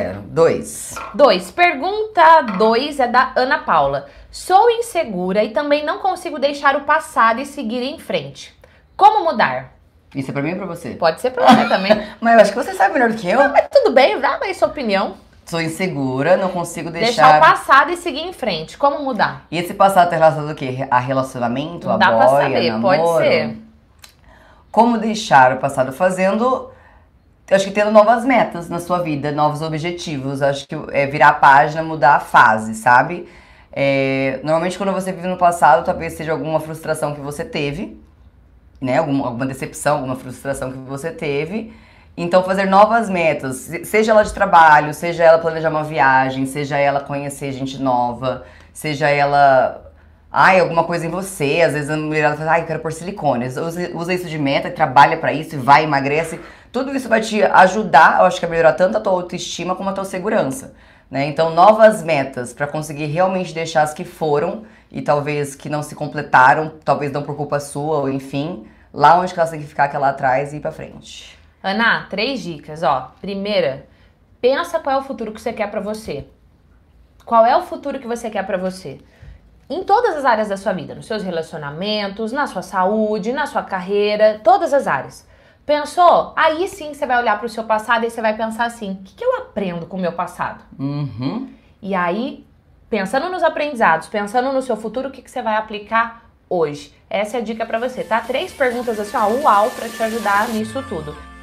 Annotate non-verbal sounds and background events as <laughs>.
Quero. Dois. Dois. Pergunta dois é da Ana Paula. Sou insegura e também não consigo deixar o passado e seguir em frente. Como mudar? Isso é pra mim ou pra você? Pode ser pra você <laughs> também. mas eu acho que você sabe melhor do que eu. Ah, mas tudo bem, dá aí sua opinião. Sou insegura, não consigo deixar. Deixar o passado e seguir em frente. Como mudar? E esse passado tem relação do quê? A relacionamento? Não a dá boia, pra saber, namoro? pode ser. Como deixar o passado fazendo acho que tendo novas metas na sua vida, novos objetivos. Acho que é virar a página, mudar a fase, sabe? É, normalmente quando você vive no passado, talvez seja alguma frustração que você teve, né? Alguma, alguma decepção, alguma frustração que você teve. Então fazer novas metas, seja ela de trabalho, seja ela planejar uma viagem, seja ela conhecer gente nova, seja ela ai, alguma coisa em você. Às vezes a mulher, fala, ai, eu quero pôr silicone. Usa, usa isso de meta, trabalha para isso, vai, emagrece. Tudo isso vai te ajudar, eu acho que a melhorar tanto a tua autoestima como a tua segurança. Né? Então, novas metas para conseguir realmente deixar as que foram e talvez que não se completaram, talvez não por culpa sua, ou enfim, lá onde elas têm que ficar, aquela é atrás e ir para frente. Ana, três dicas, ó. Primeira, pensa qual é o futuro que você quer para você. Qual é o futuro que você quer para você? Em todas as áreas da sua vida, nos seus relacionamentos, na sua saúde, na sua carreira, todas as áreas. Pensou? Aí sim você vai olhar para o seu passado e você vai pensar assim: o que, que eu aprendo com o meu passado? Uhum. E aí, pensando nos aprendizados, pensando no seu futuro, o que, que você vai aplicar hoje? Essa é a dica para você, tá? Três perguntas assim, ó, uau, para te ajudar nisso tudo.